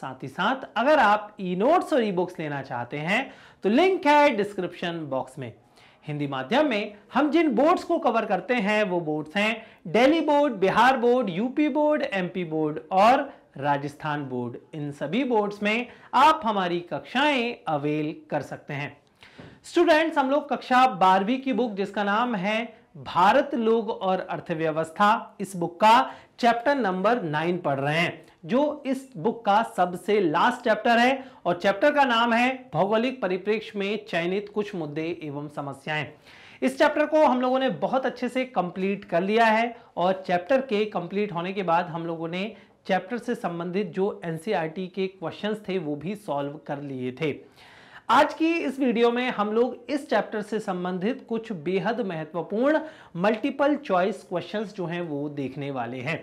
साथ ही साथ अगर आप ई नोट्स और ई बुक्स लेना चाहते हैं तो लिंक है डिस्क्रिप्शन बॉक्स में हिंदी माध्यम में हम जिन बोर्ड्स को कवर करते हैं वो बोर्ड्स हैं Delhi board Bihar board UP board MP board और राजस्थान बोर्ड इन सभी बोर्ड्स में आप हमारी कक्षाएं अवेल कर सकते हैं स्टूडेंट्स हम लोग कक्षा बारहवीं की बुक जिसका नाम है भारत लोग और अर्थव्यवस्था इस बुक का चैप्टर नंबर नाइन पढ़ रहे हैं जो इस बुक का सबसे लास्ट चैप्टर है और चैप्टर का नाम है भौगोलिक परिप्रेक्ष्य में चयनित कुछ मुद्दे एवं समस्याएं इस चैप्टर को हम लोगों ने बहुत अच्छे से कंप्लीट कर लिया है और चैप्टर के कंप्लीट होने के बाद हम लोगों ने चैप्टर से संबंधित जो एनसीईआरटी के क्वेश्चंस थे वो भी सॉल्व कर लिए थे आज की इस वीडियो में हम लोग इस चैप्टर से संबंधित कुछ बेहद महत्वपूर्ण मल्टीपल चॉइस क्वेश्चंस जो हैं वो देखने वाले हैं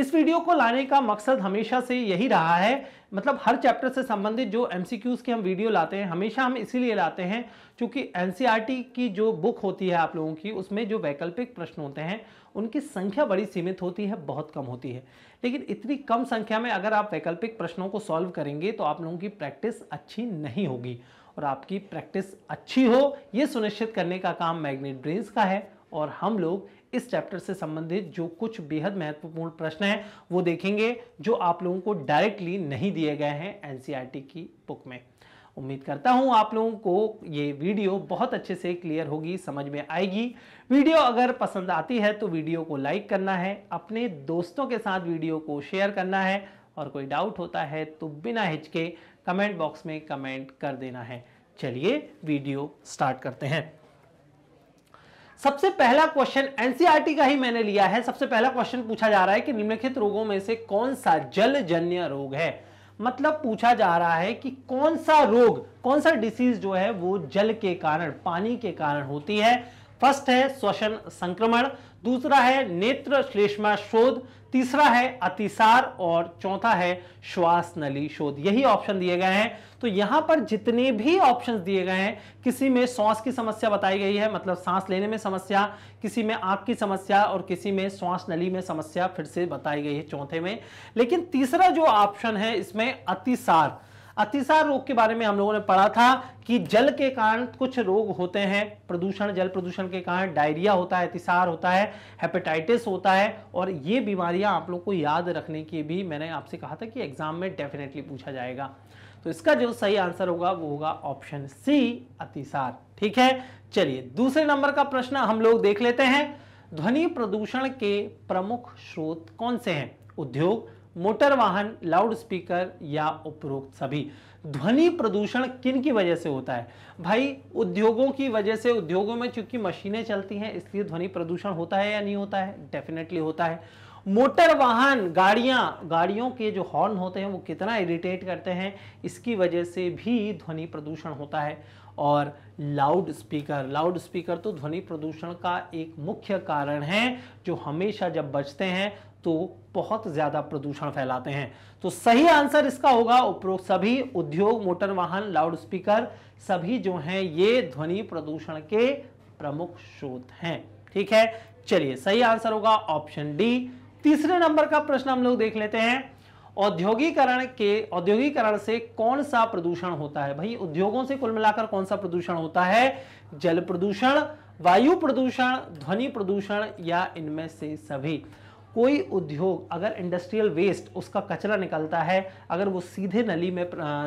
इस वीडियो को लाने का मकसद हमेशा से यही रहा है मतलब हर चैप्टर से संबंधित जो एम के हम वीडियो लाते हैं हमेशा हम इसीलिए लाते हैं क्योंकि एन e की जो बुक होती है आप लोगों की उसमें जो वैकल्पिक प्रश्न होते हैं उनकी संख्या बड़ी सीमित होती है बहुत कम होती है लेकिन इतनी कम संख्या में अगर आप वैकल्पिक प्रश्नों को सॉल्व करेंगे तो आप लोगों की प्रैक्टिस अच्छी नहीं होगी और आपकी प्रैक्टिस अच्छी हो ये सुनिश्चित करने का काम मैग्नेट ब्रेन्स का है और हम लोग इस चैप्टर से संबंधित जो कुछ बेहद महत्वपूर्ण प्रश्न हैं वो देखेंगे जो आप लोगों को डायरेक्टली नहीं दिए गए हैं एन की बुक में उम्मीद करता हूं आप लोगों को ये वीडियो बहुत अच्छे से क्लियर होगी समझ में आएगी वीडियो अगर पसंद आती है तो वीडियो को लाइक करना है अपने दोस्तों के साथ वीडियो को शेयर करना है और कोई डाउट होता है तो बिना हिचके कमेंट बॉक्स में कमेंट कर देना है चलिए वीडियो स्टार्ट करते हैं सबसे पहला क्वेश्चन एनसीईआरटी का ही मैंने लिया है सबसे पहला क्वेश्चन पूछा जा रहा है कि निम्नलिखित रोगों में से कौन सा जल जन्य रोग है मतलब पूछा जा रहा है कि कौन सा रोग कौन सा डिसीज जो है वो जल के कारण पानी के कारण होती है फर्स्ट है श्वसन संक्रमण दूसरा है नेत्र श्लेष्मा शोध तीसरा है अतिसार और चौथा है श्वास नली शोध यही ऑप्शन दिए गए हैं तो यहां पर जितने भी ऑप्शंस दिए गए हैं किसी में सांस की समस्या बताई गई है मतलब सांस लेने में समस्या किसी में आंख की समस्या और किसी में श्वास नली में समस्या फिर से बताई गई है चौथे में लेकिन तीसरा जो ऑप्शन है इसमें अतिसार अतिसार रोग के बारे में हम लोगों ने पढ़ा था कि जल के कारण कुछ रोग होते हैं प्रदूषण जल प्रदूषण के कारण डायरिया होता है अतिसार होता है हेपेटाइटिस होता है और ये बीमारियां आप लोग को याद रखने की भी मैंने आपसे कहा था कि एग्जाम में डेफिनेटली पूछा जाएगा तो इसका जो सही आंसर होगा वो होगा ऑप्शन सी अतिसार ठीक है चलिए दूसरे नंबर का प्रश्न हम लोग देख लेते हैं ध्वनि प्रदूषण के प्रमुख स्रोत कौन से हैं उद्योग मोटर वाहन लाउड स्पीकर या उपरोक्त सभी ध्वनि प्रदूषण किन की वजह से होता है भाई उद्योगों की वजह से उद्योगों में चूंकि मशीनें चलती हैं इसलिए ध्वनि प्रदूषण होता है या नहीं होता है डेफिनेटली होता है मोटर वाहन गाड़ियां गाड़ियों के जो हॉर्न होते हैं वो कितना इरिटेट करते हैं इसकी वजह से भी ध्वनि प्रदूषण होता है और लाउड स्पीकर लाउड स्पीकर तो ध्वनि प्रदूषण का एक मुख्य कारण है जो हमेशा जब बजते हैं तो बहुत ज्यादा प्रदूषण फैलाते हैं तो सही आंसर इसका होगा उपरोक्त सभी उद्योग मोटर वाहन लाउडस्पीकर सभी जो हैं ये ध्वनि प्रदूषण के प्रमुख स्रोत हैं ठीक है चलिए सही आंसर होगा ऑप्शन डी तीसरे नंबर का प्रश्न हम लोग देख लेते हैं औद्योगिकरण के औद्योगिकरण से कौन सा प्रदूषण होता है भाई उद्योगों से कुल मिलाकर कौन सा प्रदूषण होता है जल प्रदूषण वायु प्रदूषण ध्वनि प्रदूषण या इनमें से सभी कोई उद्योग अगर इंडस्ट्रियल वेस्ट उसका कचरा निकलता है अगर वो सीधे नली में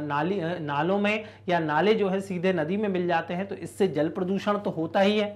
नाली नालों में या नाले जो है सीधे नदी में मिल जाते हैं तो इससे जल प्रदूषण तो होता ही है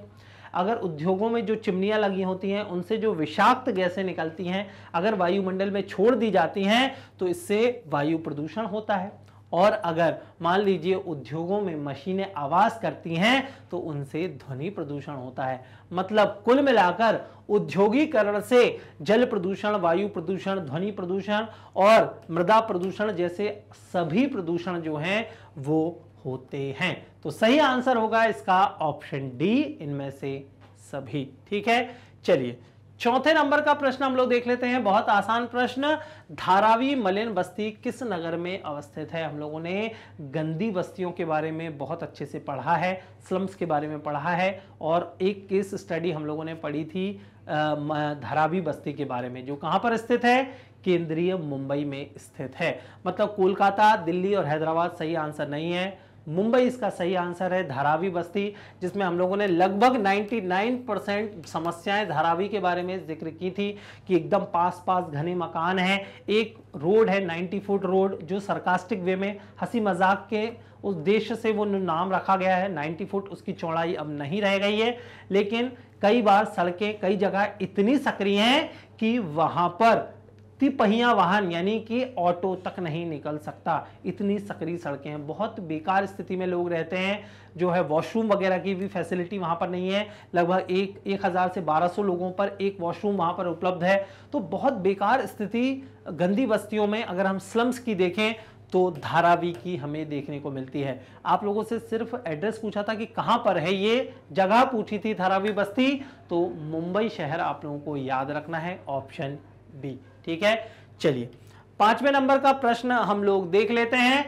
अगर उद्योगों में जो चिमनियाँ लगी होती हैं उनसे जो विषाक्त गैसें निकलती हैं अगर वायुमंडल में छोड़ दी जाती हैं तो इससे वायु प्रदूषण होता है और अगर मान लीजिए उद्योगों में मशीनें आवाज करती हैं तो उनसे ध्वनि प्रदूषण होता है मतलब कुल मिलाकर उद्योगीकरण से जल प्रदूषण वायु प्रदूषण ध्वनि प्रदूषण और मृदा प्रदूषण जैसे सभी प्रदूषण जो हैं वो होते हैं तो सही आंसर होगा इसका ऑप्शन डी इनमें से सभी ठीक है चलिए चौथे नंबर का प्रश्न हम लोग देख लेते हैं बहुत आसान प्रश्न धारावी मलिन बस्ती किस नगर में अवस्थित है हम लोगों ने गंदी बस्तियों के बारे में बहुत अच्छे से पढ़ा है स्लम्स के बारे में पढ़ा है और एक केस स्टडी हम लोगों ने पढ़ी थी धारावी बस्ती के बारे में जो कहाँ पर स्थित है केंद्रीय मुंबई में स्थित है मतलब कोलकाता दिल्ली और हैदराबाद सही आंसर नहीं है मुंबई इसका सही आंसर है धारावी बस्ती जिसमें हम लोगों ने लगभग 99 परसेंट समस्याएं धारावी के बारे में जिक्र की थी कि एकदम पास पास घने मकान है एक रोड है 90 फुट रोड जो सरकास्टिक वे में हंसी मजाक के उद्देश्य से वो नाम रखा गया है 90 फुट उसकी चौड़ाई अब नहीं रह गई है लेकिन कई बार सड़कें कई जगह इतनी सक्रिय हैं कि वहाँ पर तिपहिया वाहन यानी कि ऑटो तक नहीं निकल सकता इतनी सक्रिय सड़कें हैं बहुत बेकार स्थिति में लोग रहते हैं जो है वॉशरूम वगैरह की भी फैसिलिटी वहाँ पर नहीं है लगभग एक एक हज़ार से बारह सौ लोगों पर एक वॉशरूम वहाँ पर उपलब्ध है तो बहुत बेकार स्थिति गंदी बस्तियों में अगर हम स्लम्स की देखें तो धारावी की हमें देखने को मिलती है आप लोगों से सिर्फ एड्रेस पूछा था कि कहाँ पर है ये जगह पूछी थी धारावी बस्ती तो मुंबई शहर आप लोगों को याद रखना है ऑप्शन बी ठीक है चलिए पांचवें नंबर का प्रश्न हम लोग देख लेते हैं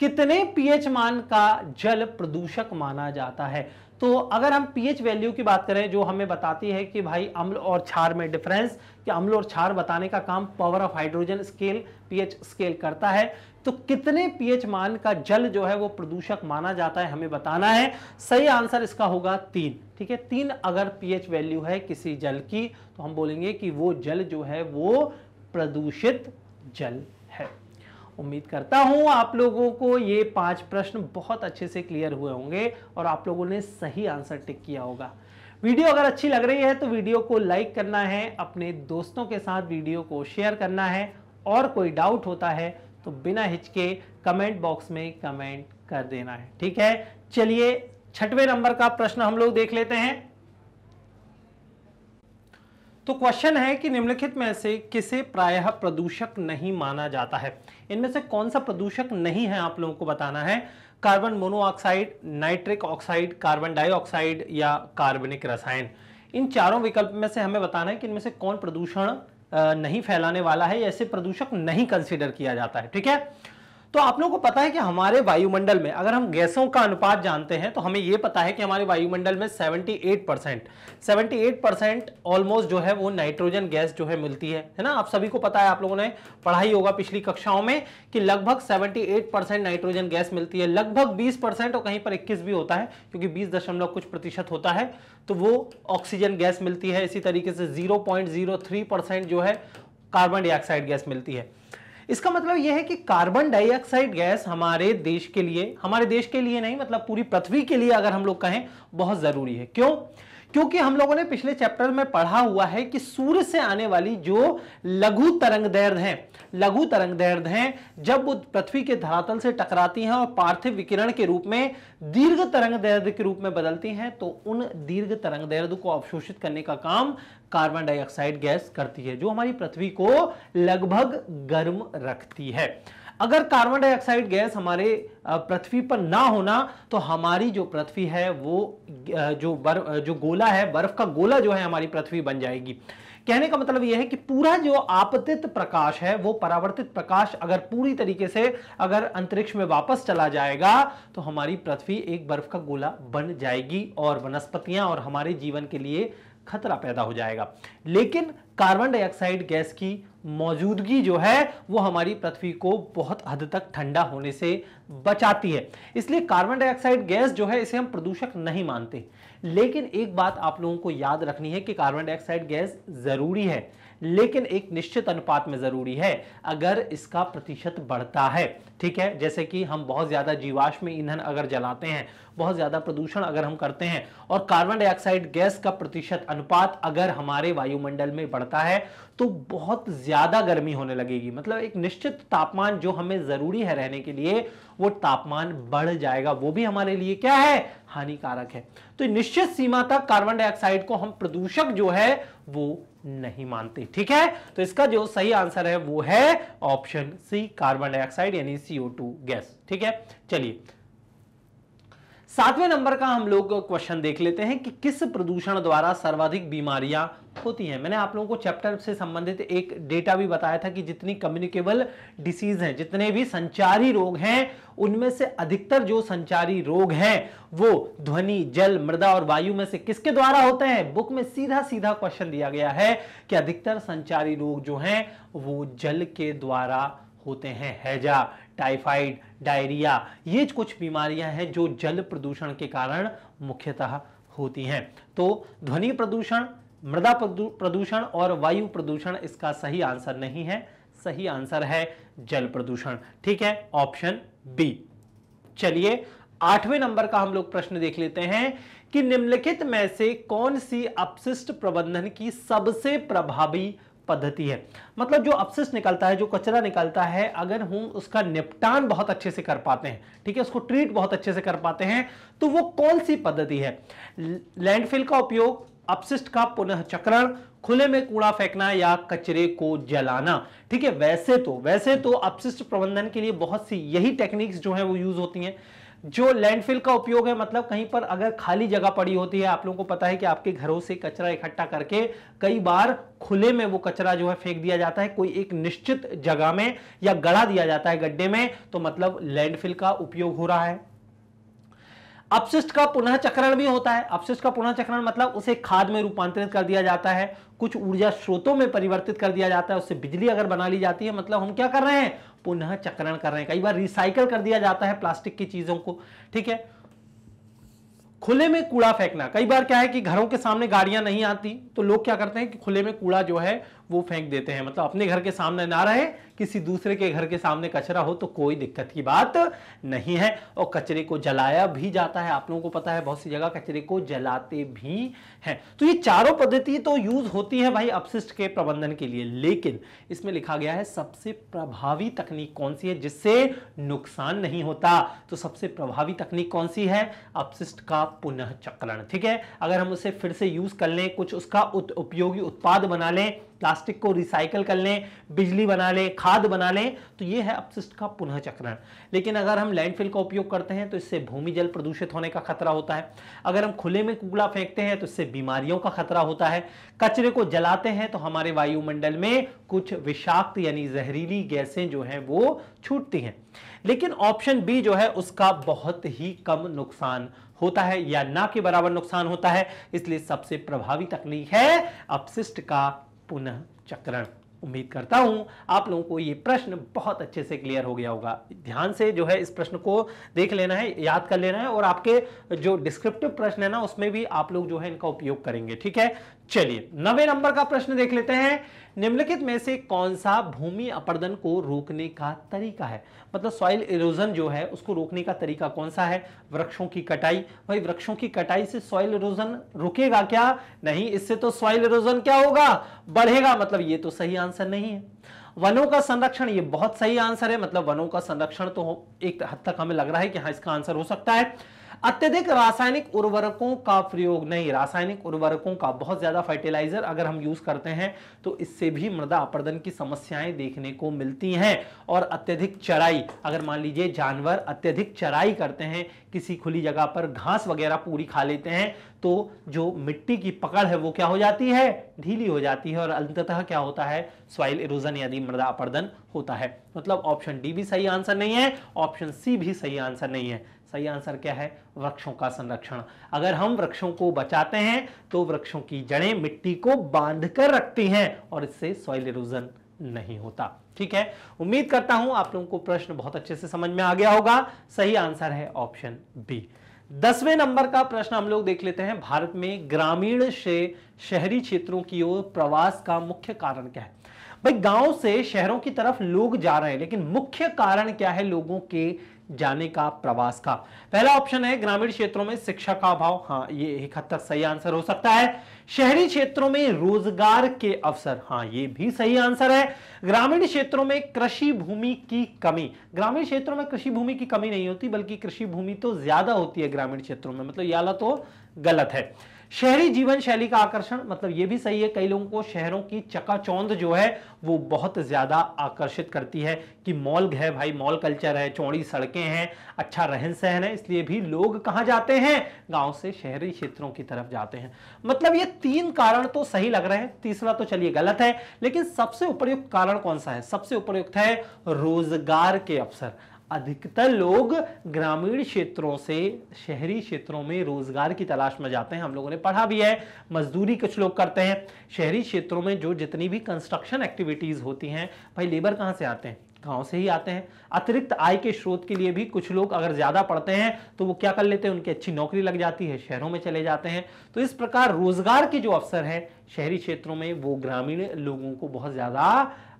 कितने पीएच मान का जल प्रदूषक माना जाता है तो अगर हम पीएच वैल्यू की बात करें जो हमें बताती है कि भाई अम्ल और छार में डिफरेंस कि अम्ल और छार बताने का काम power of hydrogen scale pH scale करता है तो कितने पीएच मान का जल जो है वो प्रदूषक माना जाता है हमें बताना है सही आंसर इसका होगा तीन ठीक है तीन अगर पीएच वैल्यू है किसी जल की तो हम बोलेंगे कि वो जल जो है वो प्रदूषित जल है उम्मीद करता हूं आप लोगों को ये पांच प्रश्न बहुत अच्छे से क्लियर हुए होंगे और आप लोगों ने सही आंसर टिक किया होगा वीडियो अगर अच्छी लग रही है तो वीडियो को लाइक करना है अपने दोस्तों के साथ वीडियो को शेयर करना है और कोई डाउट होता है तो बिना हिचके कमेंट बॉक्स में कमेंट कर देना है ठीक है चलिए छठवें नंबर का प्रश्न हम लोग देख लेते हैं तो क्वेश्चन है कि निम्नलिखित में से किसे प्रायः प्रदूषक नहीं माना जाता है इनमें से कौन सा प्रदूषक नहीं है आप लोगों को बताना है carbon monoxide nitric oxide carbon dioxide या कार्बनिक रसायन इन चारों विकल्प में से हमें बताना है कि इनमें से कौन प्रदूषण नहीं फैलाने वाला है या प्रदूषक नहीं कंसिडर किया जाता है ठीक है तो आप लोगों को पता है कि हमारे वायुमंडल में अगर हम गैसों का अनुपात जानते हैं तो हमें यह पता है कि हमारे वायुमंडल में 78 परसेंट सेवेंटी परसेंट ऑलमोस्ट जो है वो नाइट्रोजन गैस जो है मिलती है है ना आप सभी को पता है आप लोगों ने पढ़ाई होगा पिछली कक्षाओं में कि लगभग 78 परसेंट नाइट्रोजन गैस मिलती है लगभग 20 परसेंट और कहीं पर 21 भी होता है क्योंकि बीस दशमलव कुछ प्रतिशत होता है तो वो ऑक्सीजन गैस मिलती है इसी तरीके से जीरो परसेंट जो है कार्बन डाइऑक्साइड गैस मिलती है इसका मतलब यह है कि कार्बन डाइऑक्साइड गैस हमारे देश के लिए हमारे देश के लिए नहीं मतलब पूरी पृथ्वी के लिए अगर हम लोग कहें बहुत जरूरी है क्यों क्योंकि हम लोगों ने पिछले चैप्टर में पढ़ा हुआ है कि सूर्य से आने वाली जो लघु तरंग दैर्द हैं लघु तरंग दैर्द हैं जब वो पृथ्वी के धरातल से टकराती हैं और पार्थिव विकिरण के रूप में दीर्घ तरंग दैर्द के रूप में बदलती हैं तो उन दीर्घ तरंग दैर्द को अवशोषित करने का काम कार्बन डाइऑक्साइड गैस करती है जो हमारी पृथ्वी को लगभग गर्म रखती है अगर कार्बन डाइऑक्साइड गैस हमारे पृथ्वी पर ना होना तो हमारी जो पृथ्वी है वो जो बर्फ जो गोला है बर्फ का गोला जो है हमारी पृथ्वी बन जाएगी कहने का मतलब यह है कि पूरा जो आपतित प्रकाश है वो परावर्तित प्रकाश अगर पूरी तरीके से अगर अंतरिक्ष में वापस चला जाएगा तो हमारी पृथ्वी एक बर्फ का गोला बन जाएगी और वनस्पतियां और हमारे जीवन के लिए खतरा पैदा हो जाएगा लेकिन कार्बन डाइऑक्साइड गैस की मौजूदगी जो है वो हमारी पृथ्वी को बहुत हद तक ठंडा होने से बचाती है इसलिए कार्बन डाइऑक्साइड गैस जो है इसे हम प्रदूषक नहीं मानते लेकिन एक बात आप लोगों को याद रखनी है कि कार्बन डाइऑक्साइड गैस ज़रूरी है लेकिन एक निश्चित अनुपात में ज़रूरी है अगर इसका प्रतिशत बढ़ता है ठीक है जैसे कि हम बहुत ज़्यादा जीवाश्म ईंधन अगर जलाते हैं बहुत ज़्यादा प्रदूषण अगर हम करते हैं और कार्बन डाइऑक्साइड गैस का प्रतिशत अनुपात अगर हमारे वायुमंडल में बढ़ता है तो बहुत ज़्यादा गर्मी होने लगेगी मतलब एक निश्चित तापमान जो हमें ज़रूरी है रहने के लिए वो तापमान बढ़ जाएगा वो भी हमारे लिए क्या है हानिकारक है तो निश्चित सीमा तक कार्बन डाइऑक्साइड को हम प्रदूषक जो है वो नहीं मानते ठीक है तो इसका जो सही आंसर है वो है ऑप्शन सी कार्बन डाइऑक्साइड यानी सीओ टू गैस ठीक है चलिए सातवें नंबर का हम लोग क्वेश्चन देख लेते हैं कि किस प्रदूषण द्वारा सर्वाधिक बीमारियां होती हैं मैंने आप लोगों को चैप्टर से संबंधित एक डेटा भी बताया था कि जितनी कम्युनिकेबल डिसीज हैं जितने भी संचारी रोग हैं उनमें से अधिकतर जो संचारी रोग हैं वो ध्वनि जल मृदा और वायु में से किसके द्वारा होते हैं बुक में सीधा सीधा क्वेश्चन दिया गया है कि अधिकतर संचारी रोग जो हैं वो जल के द्वारा होते हैं हैजा टाइफाइड डायरिया ये कुछ बीमारियां हैं जो जल प्रदूषण के कारण मुख्यतः होती हैं तो ध्वनि प्रदूषण मृदा प्रदूषण और वायु प्रदूषण इसका सही आंसर नहीं है सही आंसर है जल प्रदूषण ठीक है ऑप्शन बी चलिए आठवें नंबर का हम लोग प्रश्न देख लेते हैं कि निम्नलिखित में से कौन सी अपशिष्ट प्रबंधन की सबसे प्रभावी पद्धति है मतलब जो अपशिष्ट निकलता है जो कचरा निकलता है अगर हम उसका निपटान बहुत अच्छे से कर पाते हैं ठीक है उसको ट्रीट बहुत अच्छे से कर पाते हैं तो वो कौन सी पद्धति है लैंडफिल का उपयोग अपशिष्ट का पुनः चक्रण खुले में कूड़ा फेंकना या कचरे को जलाना ठीक है वैसे तो वैसे तो अपशिष्ट प्रबंधन के लिए बहुत सी यही टेक्निक्स जो है वो यूज होती हैं जो लैंडफिल का उपयोग है मतलब कहीं पर अगर खाली जगह पड़ी होती है आप लोगों को पता है कि आपके घरों से कचरा इकट्ठा करके कई बार खुले में वो कचरा जो है फेंक दिया जाता है कोई एक निश्चित जगह में या गड़ा दिया जाता है गड्ढे में तो मतलब लैंडफिल का उपयोग हो रहा है अपशिष्ट का पुनः चक्रण भी होता है अपशिष्ट का पुनः चक्रण मतलब उसे खाद में रूपांतरित कर दिया जाता है कुछ ऊर्जा स्रोतों में परिवर्तित कर दिया जाता है उससे बिजली अगर बना ली जाती है मतलब हम क्या कर रहे हैं पुनः चक्रण कर रहे हैं कई बार रिसाइकल कर दिया जाता है प्लास्टिक की चीजों को ठीक है खुले में कूड़ा फेंकना कई बार क्या है कि घरों के सामने गाड़ियां नहीं आती तो लोग क्या करते हैं कि खुले में कूड़ा जो है वो फेंक देते हैं मतलब अपने घर के सामने ना रहे किसी दूसरे के घर के सामने कचरा हो तो कोई दिक्कत की बात नहीं है और कचरे को जलाया भी जाता है आप लोगों को पता है बहुत सी जगह कचरे को जलाते भी हैं तो ये चारों पद्धति तो यूज होती है भाई अपशिष्ट के प्रबंधन के लिए लेकिन इसमें लिखा गया है सबसे प्रभावी तकनीक कौन सी है जिससे नुकसान नहीं होता तो सबसे प्रभावी तकनीक कौन सी है अपशिष्ट का पुनः चक्रण ठीक है अगर हम उसे फिर से यूज कर लें कुछ उसका उपयोगी उत्पाद बना लें प्लास्टिक को रिसाइकल कर लें बिजली बना लें खाद बना लें तो ये है अपशिष्ट का पुनः चक्रण लेकिन अगर हम लैंडफिल का उपयोग करते हैं तो इससे भूमि जल प्रदूषित होने का खतरा होता है अगर हम खुले में कूड़ा फेंकते हैं तो इससे बीमारियों का खतरा होता है कचरे को जलाते हैं तो हमारे वायुमंडल में कुछ विषाक्त यानी जहरीली गैसें जो हैं वो छूटती हैं लेकिन ऑप्शन बी जो है उसका बहुत ही कम नुकसान होता है या ना के बराबर नुकसान होता है इसलिए सबसे प्रभावी तकनीक है अपशिष्ट का पुनः चक्रण उम्मीद करता हूं आप लोगों को ये प्रश्न बहुत अच्छे से क्लियर हो गया होगा ध्यान से जो है इस प्रश्न को देख लेना है याद कर लेना है और आपके जो डिस्क्रिप्टिव प्रश्न है ना उसमें भी आप लोग जो है इनका उपयोग करेंगे ठीक है चलिए नवे नंबर का प्रश्न देख लेते हैं निम्नलिखित में से कौन सा भूमि अपर्दन को रोकने का तरीका है मतलब सॉइल इरोजन जो है उसको रोकने का तरीका कौन सा है वृक्षों की कटाई भाई वृक्षों की कटाई से सॉइल इरोजन रुकेगा क्या नहीं इससे तो सॉइल इरोजन क्या होगा बढ़ेगा मतलब ये तो सही आंसर नहीं है वनों का संरक्षण ये बहुत सही आंसर है मतलब वनों का संरक्षण तो एक हद तक हमें लग रहा है कि हाँ इसका आंसर हो सकता है अत्यधिक रासायनिक उर्वरकों का प्रयोग नहीं रासायनिक उर्वरकों का बहुत ज्यादा फर्टिलाइजर अगर हम यूज करते हैं तो इससे भी मृदा अपर्दन की समस्याएं देखने को मिलती हैं और अत्यधिक चराई अगर मान लीजिए जानवर अत्यधिक चराई करते हैं किसी खुली जगह पर घास वगैरह पूरी खा लेते हैं तो जो मिट्टी की पकड़ है वो क्या हो जाती है ढीली हो जाती है और अंततः क्या होता है स्वाइल इरोजन यदि मृदा अपर्दन होता है मतलब ऑप्शन डी भी सही आंसर नहीं है ऑप्शन सी भी सही आंसर नहीं है सही आंसर क्या है वृक्षों का संरक्षण अगर हम वृक्षों को बचाते हैं तो वृक्षों की जड़ें मिट्टी को बांध कर रखती हैं और इससे सॉइल इरोजन नहीं होता ठीक है उम्मीद करता हूं आप लोगों को प्रश्न बहुत अच्छे से समझ में आ गया होगा सही आंसर है ऑप्शन बी दसवें नंबर का प्रश्न हम लोग देख लेते हैं भारत में ग्रामीण से शहरी क्षेत्रों की ओर प्रवास का मुख्य कारण क्या है भाई गांव से शहरों की तरफ लोग जा रहे हैं लेकिन मुख्य कारण क्या है लोगों के जाने का प्रवास का पहला ऑप्शन है ग्रामीण क्षेत्रों में शिक्षा का अभाव हाँ ये एक हद तक सही आंसर हो सकता है शहरी क्षेत्रों में रोजगार के अवसर हाँ ये भी सही आंसर है ग्रामीण क्षेत्रों में कृषि भूमि की कमी ग्रामीण क्षेत्रों में कृषि भूमि की कमी नहीं होती बल्कि कृषि भूमि तो ज्यादा होती है ग्रामीण क्षेत्रों में मतलब याला तो गलत है शहरी जीवन शैली का आकर्षण मतलब ये भी सही है कई लोगों को शहरों की चकाचौंध जो है वो बहुत ज़्यादा आकर्षित करती है कि मॉल है भाई मॉल कल्चर है चौड़ी सड़कें हैं अच्छा रहन सहन है इसलिए भी लोग कहाँ जाते हैं गांव से शहरी क्षेत्रों की तरफ जाते हैं मतलब ये तीन कारण तो सही लग रहे हैं तीसरा तो चलिए गलत है लेकिन सबसे उपयुक्त कारण कौन सा है सबसे उपयुक्त है रोजगार के अवसर अधिकतर लोग ग्रामीण क्षेत्रों से शहरी क्षेत्रों में रोजगार की तलाश में जाते हैं हम लोगों ने पढ़ा भी है मजदूरी कुछ लोग करते हैं शहरी क्षेत्रों में जो जितनी भी कंस्ट्रक्शन एक्टिविटीज़ होती हैं भाई लेबर कहाँ से आते हैं गाँव से ही आते हैं अतिरिक्त आय के स्रोत के लिए भी कुछ लोग अगर ज़्यादा पढ़ते हैं तो वो क्या कर लेते हैं उनकी अच्छी नौकरी लग जाती है शहरों में चले जाते हैं तो इस प्रकार रोजगार के जो अवसर हैं शहरी क्षेत्रों में वो ग्रामीण लोगों को बहुत ज़्यादा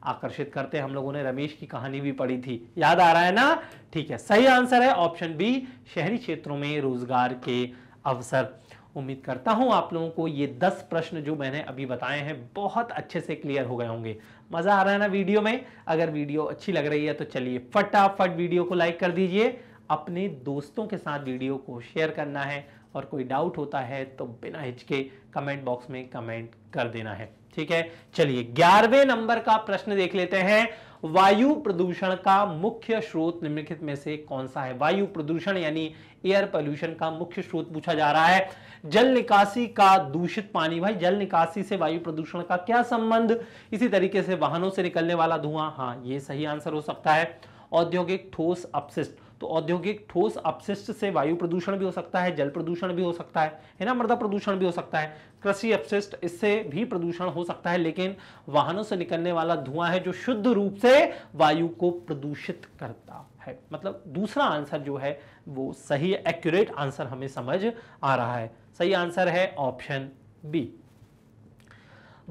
आकर्षित करते हम लोगों ने रमेश की कहानी भी पढ़ी थी याद आ रहा है ना ठीक है सही आंसर है ऑप्शन बी शहरी क्षेत्रों में रोजगार के अवसर उम्मीद करता हूं आप लोगों को ये दस प्रश्न जो मैंने अभी बताए हैं बहुत अच्छे से क्लियर हो गए होंगे मज़ा आ रहा है ना वीडियो में अगर वीडियो अच्छी लग रही है तो चलिए फटाफट वीडियो को लाइक कर दीजिए अपने दोस्तों के साथ वीडियो को शेयर करना है और कोई डाउट होता है तो बिना हिचके कमेंट बॉक्स में कमेंट कर देना है ठीक है चलिए ग्यारहवें नंबर का प्रश्न देख लेते हैं वायु प्रदूषण का मुख्य स्रोत निम्नलिखित में से कौन सा है वायु प्रदूषण यानी एयर पोल्यूशन का मुख्य स्रोत पूछा जा रहा है जल निकासी का दूषित पानी भाई जल निकासी से वायु प्रदूषण का क्या संबंध इसी तरीके से वाहनों से निकलने वाला धुआं हाँ ये सही आंसर हो सकता है औद्योगिक ठोस अपशिष्ट तो औद्योगिक ठोस अपशिष्ट से वायु प्रदूषण भी हो सकता है जल प्रदूषण भी हो सकता है है ना मृदा प्रदूषण भी हो सकता है कृषि अपशिष्ट इससे भी प्रदूषण हो सकता है लेकिन वाहनों से निकलने वाला धुआं है जो शुद्ध रूप से वायु को प्रदूषित करता है मतलब दूसरा आंसर जो है वो सही एक्यूरेट आंसर हमें समझ आ रहा है सही आंसर है ऑप्शन बी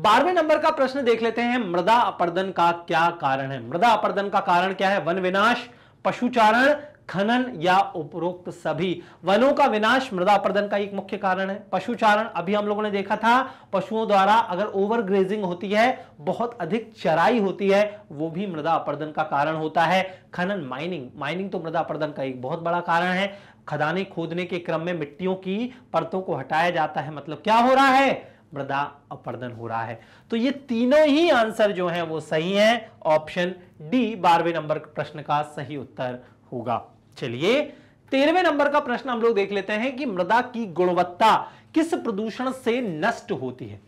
बारहवें नंबर का प्रश्न देख लेते हैं मृदा अपर्दन का क्या कारण है मृदा अपर्दन का कारण क्या है वन विनाश पशुचारण खनन या उपरोक्त सभी वनों का विनाश मृदा प्रदन का एक मुख्य कारण है पशुचारण अभी हम लोगों ने देखा था पशुओं द्वारा अगर ओवर ग्रेजिंग होती है बहुत अधिक चराई होती है वो भी मृदा अपर्दन का कारण होता है खनन माइनिंग माइनिंग तो मृदा अपर्दन का एक बहुत बड़ा कारण है खदाने खोदने के क्रम में मिट्टियों की परतों को हटाया जाता है मतलब क्या हो रहा है मृदा अपर्दन हो रहा है तो ये तीनों ही आंसर जो है वो सही है ऑप्शन डी बारहवें नंबर प्रश्न का सही उत्तर होगा चलिए तेरहवें नंबर का प्रश्न हम लोग देख लेते हैं कि मृदा की गुणवत्ता किस प्रदूषण से नष्ट होती है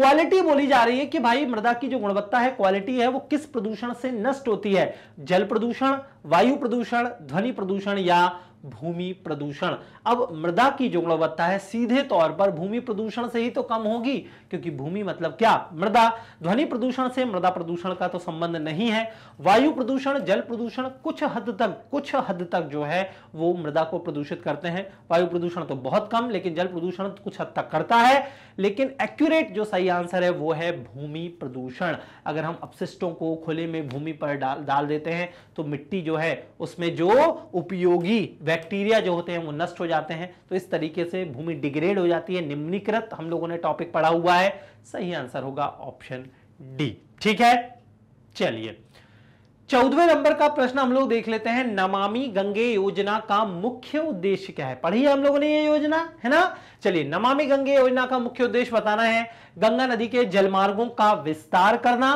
क्वालिटी बोली जा रही है कि भाई मृदा की जो गुणवत्ता है क्वालिटी है वो किस प्रदूषण से नष्ट होती है जल प्रदूषण वायु प्रदूषण ध्वनि प्रदूषण या भूमि प्रदूषण अब मृदा की जो गुणवत्ता है सीधे तौर पर भूमि प्रदूषण से ही तो कम होगी क्योंकि भूमि मतलब क्या मृदा ध्वनि प्रदूषण से मृदा प्रदूषण का तो संबंध नहीं है वायु प्रदूषण जल प्रदूषण कुछ हद तक कुछ हद तक जो है वो मृदा को प्रदूषित करते हैं वायु प्रदूषण तो बहुत कम लेकिन जल प्रदूषण तो कुछ हद तक करता है लेकिन एक्यूरेट जो सही आंसर है वो है भूमि प्रदूषण अगर हम अपशिष्टों को खुले में भूमि पर डाल डाल देते हैं तो मिट्टी जो है उसमें जो उपयोगी बैक्टीरिया जो होते हैं वो नष्ट हो जाते हैं तो इस तरीके से भूमि डिग्रेड हो जाती है निम्नीकृत हम लोगों ने टॉपिक पढ़ा हुआ है सही आंसर होगा ऑप्शन डी ठीक है चलिए चौदवे नंबर का प्रश्न हम लोग देख लेते हैं नमामि गंगे योजना का मुख्य उद्देश्य क्या है पढ़ी है हम लोगों ने ये योजना है ना चलिए नमामि गंगे योजना का मुख्य उद्देश्य बताना है गंगा नदी के जलमार्गों का विस्तार करना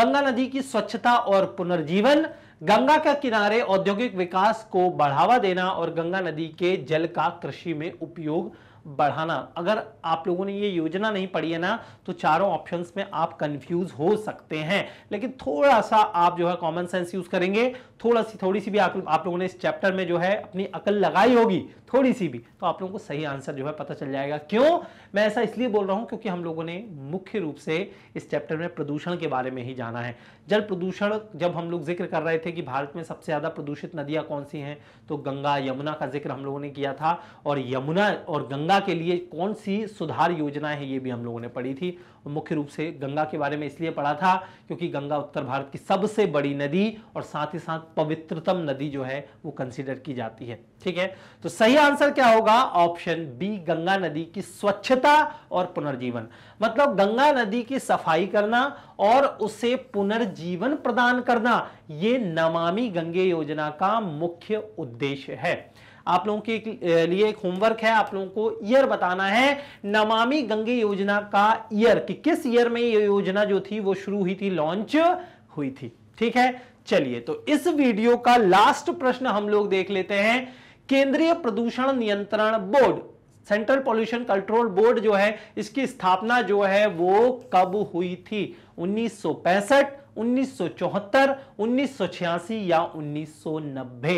गंगा नदी की स्वच्छता और पुनर्जीवन गंगा के किनारे औद्योगिक विकास को बढ़ावा देना और गंगा नदी के जल का कृषि में उपयोग बढ़ाना अगर आप लोगों ने ये योजना नहीं पढ़ी है ना तो चारों ऑप्शंस में आप कंफ्यूज हो सकते हैं लेकिन थोड़ा सा आप जो है कॉमन सेंस यूज करेंगे थोड़ा सी थोड़ी सी भी आप, आप लोगों ने इस चैप्टर में जो है अपनी अकल लगाई होगी थोड़ी सी भी तो आप लोगों को सही आंसर जो है पता चल जाएगा क्यों मैं ऐसा इसलिए बोल रहा हूं क्योंकि हम लोगों ने मुख्य रूप से इस चैप्टर में प्रदूषण के बारे में ही जाना है जल प्रदूषण जब हम लोग जिक्र कर रहे थे कि भारत में सबसे ज़्यादा प्रदूषित नदियां कौन सी हैं तो गंगा यमुना का जिक्र हम लोगों ने किया था और यमुना और गंगा के लिए कौन सी सुधार योजना है ये भी हम लोगों ने पढ़ी थी तो मुख्य रूप से गंगा के बारे में इसलिए पढ़ा था क्योंकि गंगा उत्तर भारत की सबसे बड़ी नदी और साथ ही साथ पवित्रतम नदी जो है वो कंसिडर की जाती है ठीक है तो सही आंसर क्या होगा ऑप्शन बी गंगा नदी की स्वच्छता और पुनर्जीवन मतलब गंगा नदी की सफाई करना और उसे पुनर्जीवन प्रदान करना यह नमामि गंगे योजना का मुख्य उद्देश्य है आप लोगों के लिए एक होमवर्क है आप लोगों को ईयर बताना है नमामि गंगे योजना का ईयर कि किस ईयर में ये योजना जो थी वो शुरू हुई थी लॉन्च हुई थी ठीक है चलिए तो इस वीडियो का लास्ट प्रश्न हम लोग देख लेते हैं केंद्रीय प्रदूषण नियंत्रण board central pollution control board जो है इसकी स्थापना जो है वो कब हुई थी उन्नीस 1974, 1986 या 1990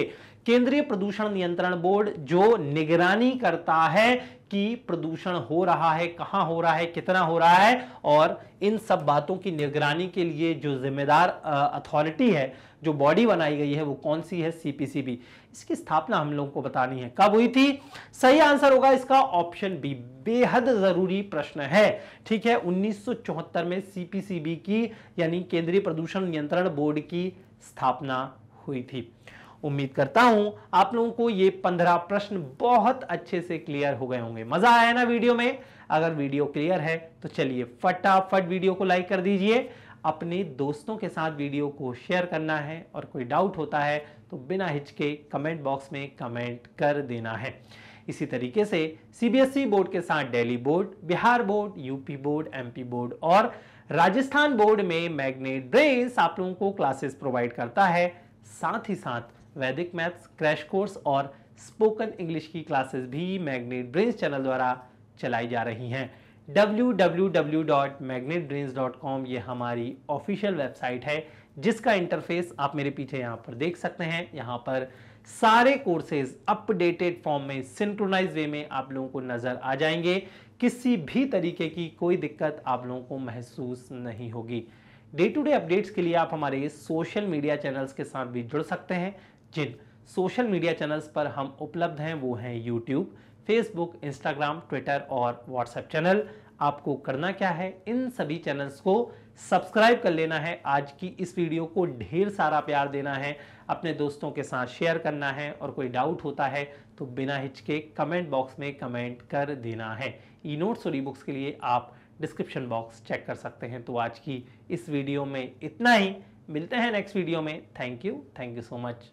केंद्रीय प्रदूषण नियंत्रण बोर्ड जो निगरानी करता है कि प्रदूषण हो रहा है कहां हो रहा है कितना हो रहा है और इन सब बातों की निगरानी के लिए जो जिम्मेदार अथॉरिटी है जो बॉडी बनाई गई है वो कौन सी है सीपीसीबी इसकी स्थापना हम लोगों को बतानी है कब हुई थी सही आंसर होगा इसका ऑप्शन बी बेहद जरूरी प्रश्न है ठीक है उन्नीस में सीपीसीबी की यानी केंद्रीय प्रदूषण नियंत्रण बोर्ड की स्थापना हुई थी उम्मीद करता हूं आप लोगों को ये पंद्रह प्रश्न बहुत अच्छे से क्लियर हो गए होंगे मजा आया ना वीडियो में अगर वीडियो क्लियर है तो चलिए फटाफट वीडियो को लाइक कर दीजिए अपने दोस्तों के साथ वीडियो को शेयर करना है और कोई डाउट होता है तो बिना हिचके कमेंट बॉक्स में कमेंट कर देना है इसी तरीके से सीबीएसई e बोर्ड के साथ Delhi board Bihar board UP board MP board और राजस्थान बोर्ड में मैग्नेट ब्रेन्स आप लोगों को क्लासेस प्रोवाइड करता है साथ ही साथ वैदिक मैथ्स क्रैश कोर्स और स्पोकन इंग्लिश की क्लासेस भी मैग्नेट ब्रेन्स चैनल द्वारा चलाई जा रही हैं www.magnetbrains.com ये हमारी ऑफिशियल वेबसाइट है जिसका इंटरफेस आप मेरे पीछे यहाँ पर देख सकते हैं यहाँ पर सारे कोर्सेज अपडेटेड फॉर्म में सिंक्रोनाइज वे में आप लोगों को नज़र आ जाएंगे किसी भी तरीके की कोई दिक्कत आप लोगों को महसूस नहीं होगी डे टू डे अपडेट्स के लिए आप हमारे सोशल मीडिया चैनल्स के साथ भी जुड़ सकते हैं जिन सोशल मीडिया चैनल्स पर हम उपलब्ध हैं वो हैं यूट्यूब फेसबुक इंस्टाग्राम ट्विटर और व्हाट्सएप चैनल आपको करना क्या है इन सभी चैनल्स को सब्सक्राइब कर लेना है आज की इस वीडियो को ढेर सारा प्यार देना है अपने दोस्तों के साथ शेयर करना है और कोई डाउट होता है तो बिना हिचके कमेंट बॉक्स में कमेंट कर देना है ई नोट्स और ई बुक्स के लिए आप डिस्क्रिप्शन बॉक्स चेक कर सकते हैं तो आज की इस वीडियो में इतना ही मिलते हैं नेक्स्ट वीडियो में thank you thank you so much